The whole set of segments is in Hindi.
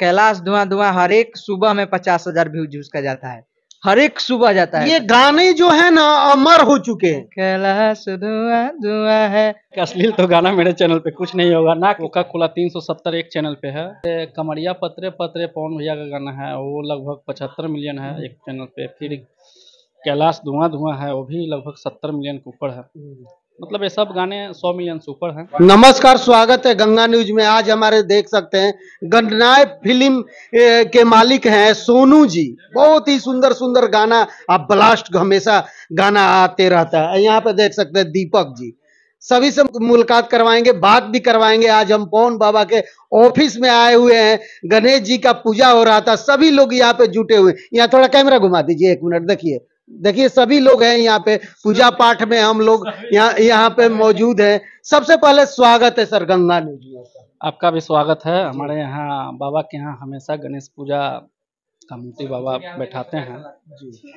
कैलाश धुआं धुआं हर एक सुबह में पचास हजार व्यूज उसका जाता है हर एक सुबह जाता है ये गाने जो है ना अमर हो चुके हैं कैलाश धुआं धुआं है अश्लील तो गाना मेरे चैनल पे कुछ नहीं होगा ना कोका खुला तीन सौ सत्तर एक चैनल पे है कमरिया पत्रे पत्रे पवन भैया का गाना है वो लगभग पचहत्तर मिलियन है एक चैनल पे फिर कैलाश धुआं धुआं है वो भी लगभग सत्तर मिलियन के ऊपर है हम्म। मतलब ये सब गाने 100 मिलियन ऊपर है नमस्कार स्वागत है गंगा न्यूज में आज हमारे देख सकते हैं गणनाय फिल्म के मालिक हैं सोनू जी बहुत ही सुंदर सुंदर गाना आप ब्लास्ट हमेशा गाना आते रहता है यहाँ पे देख सकते हैं दीपक जी सभी से मुलाकात करवाएंगे बात भी करवाएंगे आज हम पवन बाबा के ऑफिस में आए हुए हैं गणेश जी का पूजा हो रहा था सभी लोग यहाँ पे जुटे हुए यहाँ थोड़ा कैमरा घुमा दीजिए एक मिनट देखिए देखिए सभी लोग हैं यहाँ पे पूजा पाठ में हम लोग यहाँ यहाँ पे मौजूद हैं सबसे पहले स्वागत है सर गंगा जी आपका भी स्वागत है हमारे यहाँ बाबा के यहाँ हमेशा गणेश पूजा का मूर्ति बाबा बैठाते हैं जी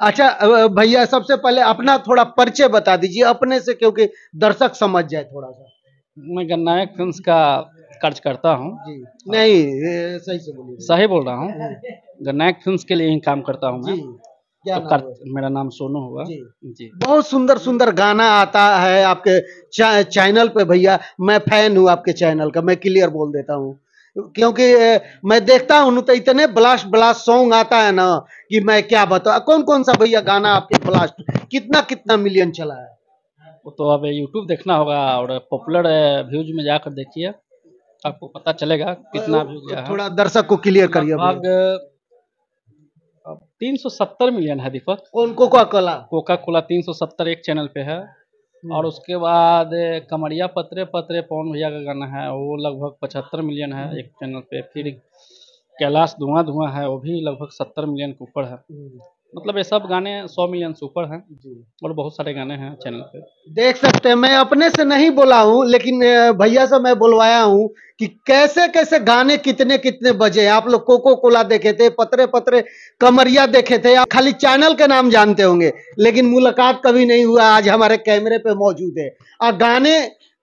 अच्छा भैया सबसे पहले अपना थोड़ा परिचय बता दीजिए अपने से क्योंकि दर्शक समझ जाए थोड़ा सा मैं गन्नायक फिल्म का कर्ज करता हूँ नहीं सही से बोलिए सही बोल रहा हूँ गनायक फिल्म के लिए ही काम करता हूँ मैं क्या तो नाम मेरा नाम सोनू हुआ जी, जी बहुत सुंदर सुंदर गाना आता है आपके चा, चैनल पे भैया मैं फैन हूँ आपके चैनल का मैं क्लियर बोल देता हूँ क्योंकि मैं देखता हूँ तो इतने ब्लास्ट ब्लास्ट सॉन्ग आता है ना कि मैं क्या बताऊँ कौन कौन सा भैया गाना आपके ब्लास्ट कितना कितना मिलियन चला है वो तो अब यूट्यूब देखना होगा और पॉपुलर व्यूज में जाकर देखिए आपको पता चलेगा कितना थोड़ा दर्शक को क्लियर करिए 370 मिलियन है दीपक उनको कोका कोला कोका कोला 370 एक चैनल पे है और उसके बाद कमरिया पत्रे पत्रे पवन भैया का गाना है वो लगभग पचहत्तर मिलियन है एक चैनल पे फिर कैलाश धुआं धुआं है वो भी लगभग सत्तर मिलियन के ऊपर है हम्म। मतलब ये सब गाने 100 मिलियन सुपर हैं और बहुत सारे गाने हैं चैनल पे देख सकते हैं मैं अपने से नहीं बोला हूँ लेकिन भैया से मैं बुलवाया हूँ कि कैसे कैसे गाने कितने कितने बजे आप लोग कोको कोला देखे थे पतरे पतरे कमरिया देखे थे आप खाली चैनल के नाम जानते होंगे लेकिन मुलाकात कभी नहीं हुआ आज हमारे कैमरे पे मौजूद है और गाने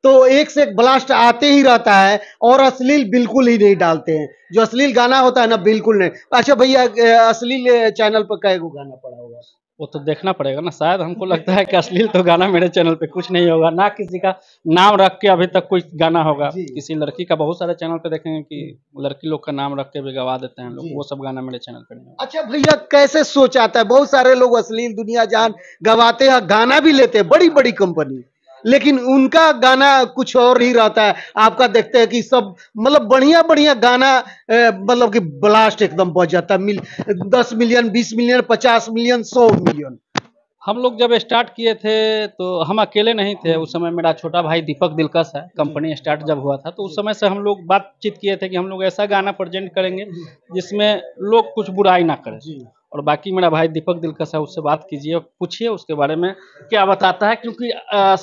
तो एक से एक ब्लास्ट आते ही रहता है और अश्लील बिल्कुल ही नहीं डालते हैं जो अश्लील गाना होता है ना बिल्कुल नहीं अच्छा भैया अश्लील चैनल पर कै गो गाना पड़ा होगा वो तो देखना पड़ेगा ना शायद हमको लगता है कि अश्लील तो गाना मेरे चैनल पे कुछ नहीं होगा ना किसी का नाम रख के अभी तक कोई गाना होगा किसी लड़की का बहुत सारे चैनल पे देखेंगे कि लड़की लोग का नाम रख के भी गवा देते हैं लोग वो सब गाना मेरे चैनल पे नहीं अच्छा भैया कैसे सोचाता है बहुत सारे लोग अश्लील दुनिया जान गवाते हैं गाना भी लेते हैं बड़ी बड़ी कंपनी लेकिन उनका गाना कुछ और ही रहता है आपका देखते हैं कि सब मतलब बढ़िया बढ़िया गाना मतलब कि ब्लास्ट एकदम बच जाता है मिल दस मिलियन बीस मिलियन पचास मिलियन सौ मिलियन हम लोग जब स्टार्ट किए थे तो हम अकेले नहीं थे उस समय मेरा छोटा भाई दीपक दिलकश है कंपनी स्टार्ट जब हुआ था तो उस समय से हम लोग बातचीत किए थे कि हम लोग ऐसा गाना प्रेजेंट करेंगे जिसमें लोग कुछ बुराई ना करें और बाकी मेरा भाई दीपक दिलकश है उससे बात कीजिए पूछिए उसके बारे में क्या बताता है क्योंकि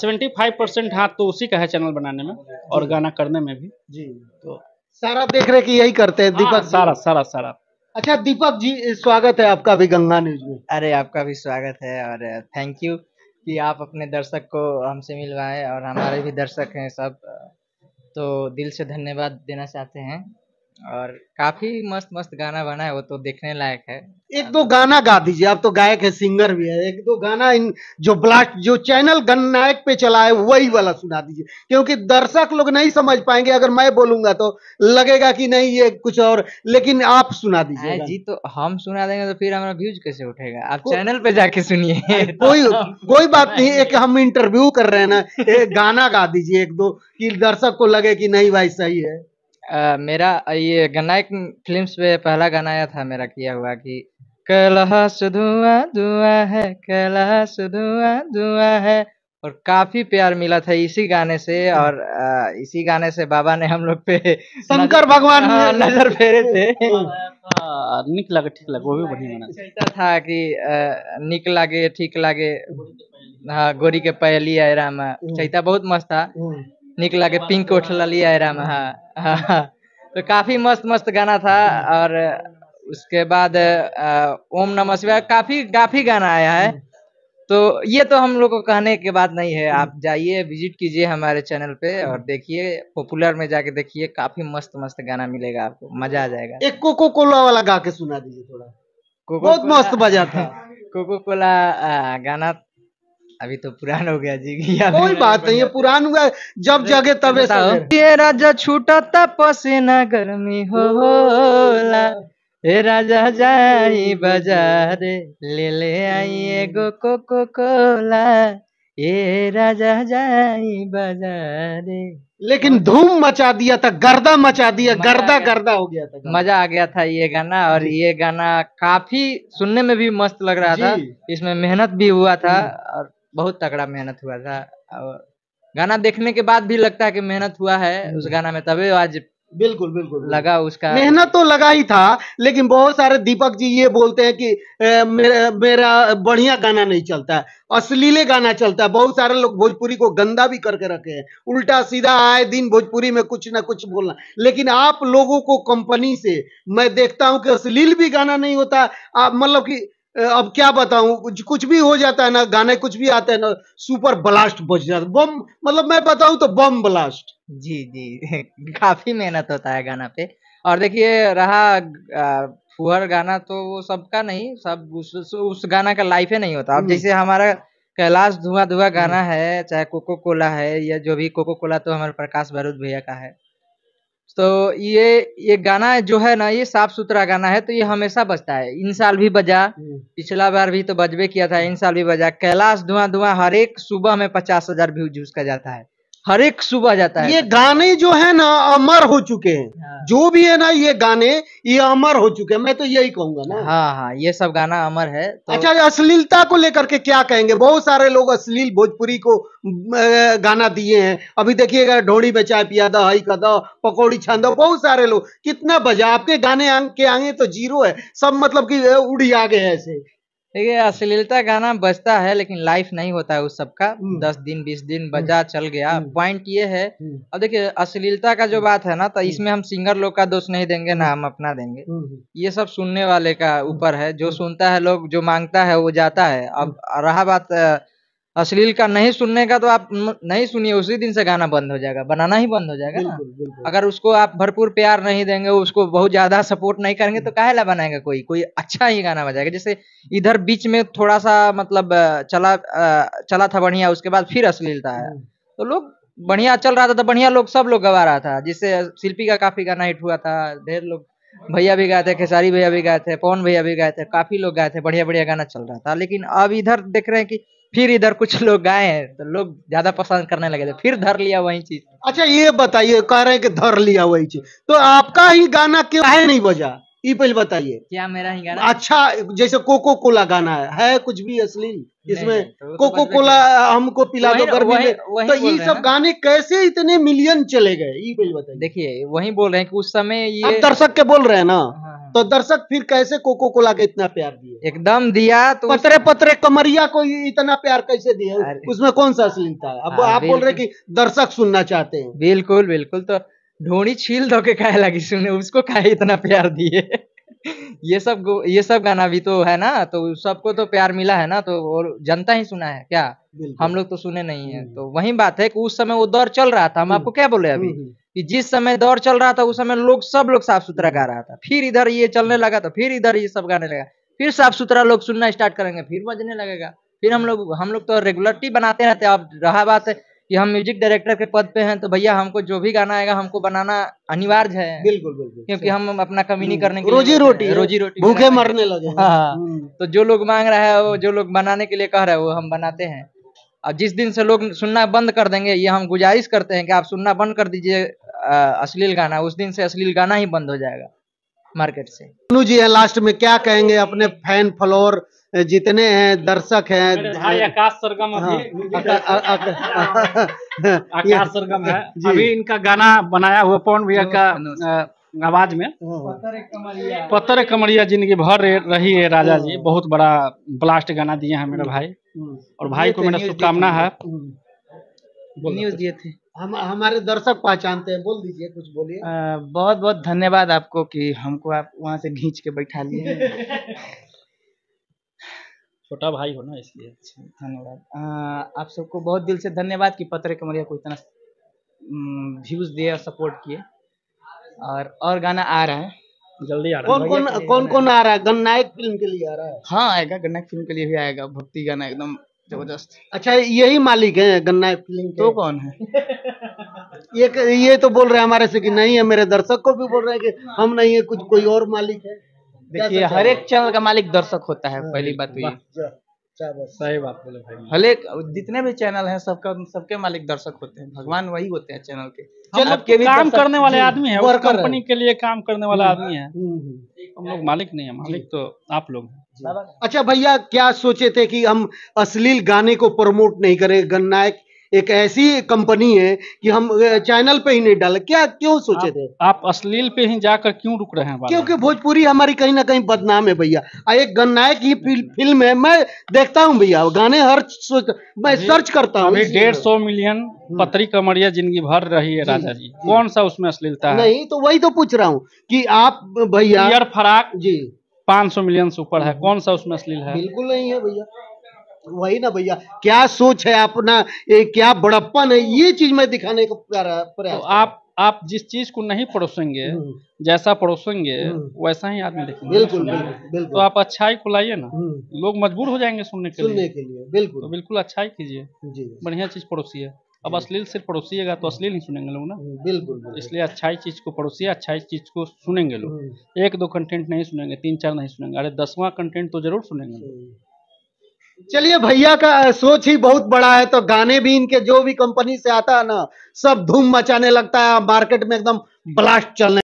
सेवेंटी फाइव परसेंट हाथ तो उसी का है चैनल बनाने में और गाना करने में भी जी तो सारा देख रहे रेख यही करते हैं दीपक आ, हाँ, सारा सारा सारा अच्छा दीपक जी स्वागत है आपका भी गंगा न्यूज में अरे आपका भी स्वागत है और थैंक यू कि आप अपने दर्शक को हमसे मिलवाए और हमारे भी दर्शक हैं सब तो दिल से धन्यवाद देना चाहते हैं और काफी मस्त मस्त गाना बना है वो तो देखने लायक है एक दो गाना गा दीजिए आप तो गायक है सिंगर भी है एक दो गाना इन जो ब्लास्ट जो चैनल गणनायक पे चला है वही वाला सुना दीजिए क्योंकि दर्शक लोग नहीं समझ पाएंगे अगर मैं बोलूंगा तो लगेगा कि नहीं ये कुछ और लेकिन आप सुना दीजिए जी तो हम सुना देंगे तो फिर हमारा व्यूज कैसे उठेगा आप चैनल पे जाके सुनिए कोई कोई बात नहीं एक हम इंटरव्यू कर रहे हैं ना गाना गा दीजिए एक दो की दर्शक को लगे की नहीं भाई सही है आ, मेरा ये गनायक फिल्म्स पे पहला गाना आया था मेरा किया हुआ कि कला सुधुआ दुआ है कला सुधुआ दुआ है और काफी प्यार मिला था इसी गाने से और आ, इसी गाने से बाबा ने हम लोग पे शंकर भगवान हाँ, नजर फेरे थे हाँ, निक लगे ठीक लगे वो भी बढ़िया गाना चलता था कि निक लगे ठीक लगे हाँ गोरी के पहली आय रामा हम्म। चैता बहुत मस्त था हम्म। निक लगे पिंक उठल लिया रामा हाँ तो काफी मस्त मस्त गाना था और उसके बाद ओम नमः शिवाय काफी काफी गाना आया है तो ये तो हम लोग को कहने के बाद नहीं है आप जाइए विजिट कीजिए हमारे चैनल पे और देखिए पॉपुलर में जाके देखिए काफी मस्त मस्त गाना मिलेगा आपको मजा आ जाएगा एक कोको कोला वाला गा के सुना दीजिए थोड़ा बहुत मस्त बजा था कोको कोला गाना अभी तो पुरान हो गया जी कोई बात नहीं है पुरान हुआ जब जगे तबे ये राजा छूटा था पसीना गर्मी हो ए राजा जाई बाजार ले ले आई एगो कोको कोला ये राजा जाई बाजार लेकिन धूम मचा दिया था गर्दा मचा दिया गर्दा गर्दा हो गया था मजा आ गया था ये गाना और ये गाना काफी सुनने में भी मस्त लग रहा था इसमें मेहनत भी हुआ था हम्म। और बहुत तगड़ा मेहनत हुआ था और गाना देखने के बाद भी लगता है कि मेहनत हुआ है उस हम्म। गाना में तभी आज बिल्कुल बिल्कुल लगा उसका मेहनत तो लगा ही था लेकिन बहुत सारे दीपक जी ये बोलते हैं कि ए, मेरा, मेरा बढ़िया गाना नहीं चलता है अश्लीले गाना चलता है बहुत सारे लोग भोजपुरी को गंदा भी करके रखे हैं उल्टा सीधा आए दिन भोजपुरी में कुछ ना कुछ बोलना लेकिन आप लोगों को कंपनी से मैं देखता हूं कि अश्लील भी गाना नहीं होता आप मतलब की अब क्या बताऊं कुछ भी हो जाता है ना गाने कुछ भी आते हैं ना सुपर ब्लास्ट बज जाता है बम मतलब मैं बताऊं तो बम ब्लास्ट जी जी काफी मेहनत होता है गाना पे और देखिए रहा फुहर गाना तो वो सबका नहीं सब उस, उस गाना का लाइफ ही नहीं होता अब हम्म। जैसे हमारा कैलाश धुआं धुआं गाना हम्म। है चाहे कोको कोला है या जो भी कोको कोला तो हमारे प्रकाश भरूद भैया का है तो ये ये गाना जो है ना ये साफ सुथरा गाना है तो ये हमेशा बजता है इन साल भी बजा हम्म। पिछला बार भी तो बजबे किया था इन साल भी बजा कैलाश धुआं धुआं हर एक सुबह में पचास हजार व्यूज उसका जाता है हर एक सुबह जाता है ये गाने जो है ना अमर हो चुके हैं हाँ। जो भी है ना ये गाने ये अमर हो चुके हैं मैं तो यही कहूंगा ना हाँ हाँ ये सब गाना अमर है तो... अच्छा अश्लीलता को लेकर के क्या कहेंगे बहुत सारे लोग अश्लील भोजपुरी को गाना दिए हैं अभी देखिएगा ढोड़ी में चाय पिया दो हई कदो पकौड़ी दो बहुत सारे लोग कितना बजा आपके गाने आंग के आगे तो जीरो है सब मतलब की उड़ी आ गए ऐसे देखिए अश्लीलता गाना बजता है लेकिन लाइफ नहीं होता है उस सबका हम्म। दस दिन बीस दिन बजा हम्म। चल गया पॉइंट हम्म। ये है अब देखिए अश्लीलता का जो बात है ना तो इसमें हम सिंगर लोग का दोष नहीं देंगे ना हम अपना देंगे ये सब सुनने वाले का ऊपर है जो सुनता है लोग जो मांगता है वो जाता है अब रहा बात अश्लील का नहीं सुनने का तो आप नहीं सुनिए उसी दिन से गाना बंद हो जाएगा बनाना ही बंद हो जाएगा ना बिल्कुल। अगर उसको आप भरपूर प्यार नहीं देंगे उसको बहुत ज्यादा सपोर्ट नहीं करेंगे तो काहेला बनाएगा कोई कोई अच्छा ही गाना बजाएगा जैसे इधर बीच में थोड़ा सा मतलब चला चला था बढ़िया उसके बाद फिर अश्लीलता है हम्म। तो लोग बढ़िया चल रहा था तो बढ़िया लोग सब लोग गवा रहा था जिससे शिल्पी का काफी गाना हिट हुआ था ढेर लोग भैया भी गाए थे खेसारी भैया भी गाए थे पवन भैया भी गाए थे काफी लोग गाए थे बढ़िया बढ़िया गाना चल रहा था लेकिन अब इधर देख रहे हैं कि फिर इधर कुछ लोग आए हैं तो लोग ज्यादा पसंद करने लगे थे तो फिर धर लिया वही चीज अच्छा ये बताइए कह रहे हैं कि धर लिया वही चीज तो आपका ही गाना क्यों है नहीं बजा ये पहले बताइए क्या मेरा ही गाना अच्छा जैसे कोको कोला गाना है, है कुछ भी असली इसमें तो कोको कोला तो हमको पिला दो गर्मी में तो ये सब गाने कैसे इतने मिलियन चले गए ये पहले बताइए देखिए वही बोल रहे हैं कि उस समय ये दर्शक के बोल रहे हैं ना हाँ। हाँ। तो दर्शक फिर कैसे कोको कोला को इतना प्यार दिए एकदम दिया तो पतरे पतरे कमरिया को इतना प्यार कैसे दिया उसमें कौन सा अश्लीलता है अब हाँ, आप बोल रहे कि दर्शक सुनना चाहते हैं बिल्कुल बिल्कुल तो ढोनी छील दो के कहे लगी सुने उसको कहे इतना प्यार दिए ये सब ये सब गाना भी तो है ना तो सबको तो प्यार मिला है ना तो और जनता ही सुना है क्या हम लोग तो सुने नहीं है हम्म। तो वही बात है कि उस समय वो दौर चल रहा था हम हम्म। आपको क्या बोले अभी हम्म, कि जिस समय दौर चल रहा था उस समय लोग सब लोग साफ सुथरा गा रहा था फिर इधर ये चलने लगा तो फिर इधर ये सब गाने लगा फिर साफ सुथरा लोग सुनना स्टार्ट करेंगे फिर बजने लगेगा फिर हम लोग हम लोग तो रेगुलरिटी बनाते रहते अब रहा बात है कि हम म्यूजिक डायरेक्टर के पद पे हैं तो भैया हमको जो भी गाना आएगा हमको बनाना अनिवार्य है बिल्कुल बिल्कुल क्योंकि हम अपना कमी नहीं करने के रोजी रोटी रोजी रोटी भूखे मरने लगे हाँ हम्म। तो जो लोग मांग रहा है वो जो लोग बनाने के लिए कह रहे हैं वो हम बनाते हैं और जिस दिन से लोग सुनना बंद कर देंगे ये हम गुजारिश करते हैं कि आप सुनना बंद कर दीजिए अश्लील गाना उस दिन से अश्लील गाना ही बंद हो जाएगा मार्केट से अनु जी है लास्ट में क्या कहेंगे अपने फैन फॉलोअर जितने हैं दर्शक हैं भाई आकाश सरगम हाँ, आकाश सरगम है अभी इनका गाना बनाया हुआ पवन भैया का आवाज में हाँ, हाँ। पत्थर कमरिया जिंदगी भर रही है राजा जी बहुत बड़ा ब्लास्ट गाना दिया है मेरा भाई और भाई को मेरा शुभकामना है न्यूज दिए थे हम हमारे दर्शक पहचानते हैं बोल दीजिए कुछ बोलिए बहुत बहुत धन्यवाद आपको कि हमको आप वहाँ से घींच के बैठा लिए छोटा भाई हो ना इसलिए अच्छा, धन्यवाद आप सबको बहुत दिल से धन्यवाद कि पत्र कमरिया को इतना व्यूज दिए और सपोर्ट किए और और गाना आ रहा है जल्दी आ रहा कौन कौन कौन कौन आ रहा है गन्नायक फिल्म के लिए आ रहा है हाँ आएगा गन्नायक फिल्म के लिए भी आएगा भक्ति गाना एकदम जबरदस्त अच्छा यही मालिक है गन्ना फिल्म तो कौन है ये ये तो बोल रहे हैं हमारे से कि नहीं है मेरे दर्शक को भी बोल रहे हैं कि हम नहीं है कुछ कोई और मालिक है देखिए हर एक चैनल का मालिक दर्शक होता है हाँ, पहली बात तो ये सही बात बोले भाई हले जितने भी चैनल हैं सबका सबके मालिक दर्शक होते हैं भगवान वही होते हैं चैनल के चैनल के भी काम करने वाले आदमी है कंपनी के लिए काम करने वाला हम्म। आदमी है हम्म, हम्म। हम लोग मालिक नहीं है मालिक तो आप लोग हैं अच्छा भैया क्या सोचे थे कि हम अश्लील गाने को प्रमोट नहीं करें नायक एक ऐसी कंपनी है कि हम चैनल पे ही नहीं डाले क्या क्यों सोचे थे आप अश्लील पे ही जाकर क्यों रुक रहे हैं क्योंकि भोजपुरी हमारी कहीं ना कहीं बदनाम है भैया एक गन्नाय ही फिल्म है मैं देखता हूँ भैया गाने हर मैं सर्च करता हूँ डेढ़ सौ मिलियन हम्म। पत्री कमरिया जिंदगी भर रही है राजा जी कौन सा उसमें अश्लीलता है नहीं तो वही तो पूछ रहा हूँ की आप भैया फराक जी सौ मिलियन से ऊपर है हम्म। कौन सा उसमें अश्लील है बिल्कुल नहीं है भैया वही ना भैया क्या सोच है अपना क्या बड़प्पन है ये चीज मैं दिखाने का प्रयास तो आप आप जिस चीज को नहीं पड़ोसेंगे हम्म। जैसा पड़ोसेंगे हम्म। वैसा ही आदमी देखेंगे बिल्कुल बिल्कुल तो आप अच्छाई को लाइए ना हम्म। लोग मजबूर हो जाएंगे सुनने के सुनने लिए, के लिए बिल्कुल तो बिल्कुल अच्छाई कीजिए बढ़िया चीज है अब अश्लील सिर्फ पड़ोसिएगा तो अश्लील ही सुनेंगे लोग ना बिल्कुल इसलिए अच्छाई चीज को पड़ोसिए अच्छाई चीज को सुनेंगे लोग एक दो कंटेंट नहीं सुनेंगे तीन चार नहीं सुनेंगे अरे दसवां कंटेंट तो जरूर सुनेंगे चलिए भैया का सोच ही बहुत बड़ा है तो गाने भी इनके जो भी कंपनी से आता है ना सब धूम मचाने लगता है मार्केट में एकदम ब्लास्ट चलने